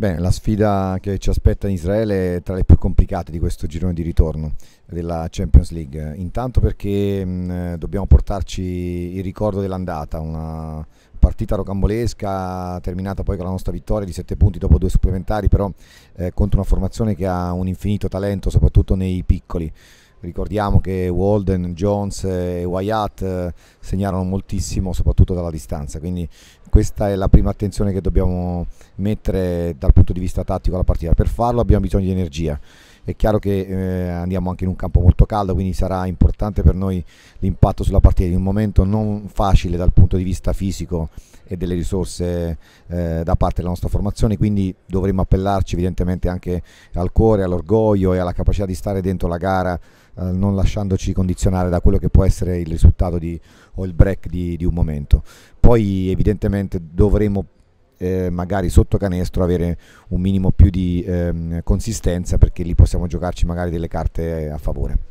Beh, la sfida che ci aspetta in Israele è tra le più complicate di questo girone di ritorno della Champions League. Intanto perché mh, mm, dobbiamo portarci il ricordo dell'andata, una partita rocambolesca terminata poi con la nostra vittoria di 7 punti dopo due supplementari, però eh, contro una formazione che ha un infinito talento, soprattutto nei piccoli. Ricordiamo che Walden, Jones e Wyatt eh, segnarono moltissimo, soprattutto dalla distanza, quindi questa è la prima attenzione che dobbiamo mettere dal punto di vista tattico alla partita. Per farlo abbiamo bisogno di energia. È chiaro che eh, andiamo anche in un campo molto caldo, quindi sarà importante per noi l'impatto sulla partita, in un momento non facile dal punto di vista fisico e delle risorse eh, da parte della nostra formazione, quindi dovremo appellarci evidentemente anche al cuore, all'orgoglio e alla capacità di stare dentro la gara, eh, non lasciandoci condizionare da quello che può essere il risultato di, o il break di, di un momento. Poi evidentemente dovremo eh, magari sotto canestro avere un minimo più di ehm, consistenza perché lì possiamo giocarci magari delle carte a favore.